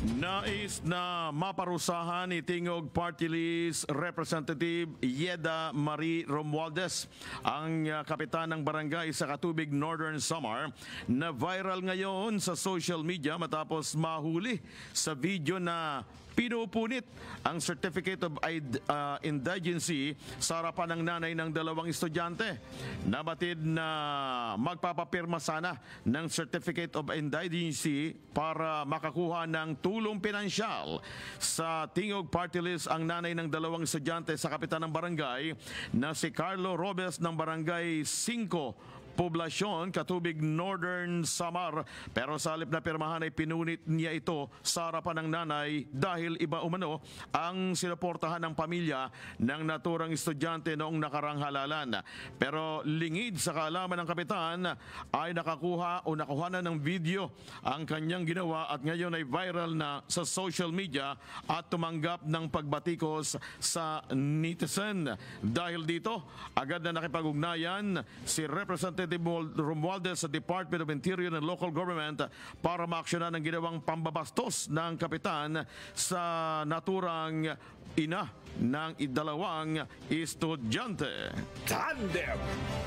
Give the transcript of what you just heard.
Nais na maparusahan ni Tingog Party List Representative Yeda Marie Romualdez, ang ah, kapitan ng barangay sa Katubig Northern Samar, na viral ngayon sa social media matapos mahuli sa video na pinupunit ang Certificate of uh, Indigency sa harapan ng nanay ng dalawang estudyante. Nabatid na magpapapirma sana ng Certificate of Indigency para makakuha ng tulong pinansyal. Sa Tingog Party List ang nanay ng dalawang sadyante sa kapitan ng barangay na si Carlo Robes ng barangay 5 poblasyon katubig Northern Samar pero sa halip na pirmahan ay pinunit niya ito sa harapan ng nanay dahil iba umano ang sinuportahan ng pamilya ng naturang estudyante noong nakarang halalan. Pero lingid sa kaalaman ng kapitan ay nakakuha o nakuha na ng video ang kanyang ginawa at ngayon ay viral na sa social media at tumanggap ng pagbatikos sa netizen. Dahil dito, agad na nakipag-ugnayan si Representative Representative Romualdez sa Department of Interior and Local Government para maaksyonan ang ginawang pambabastos ng kapitan sa naturang ina ng dalawang estudyante. Tandem!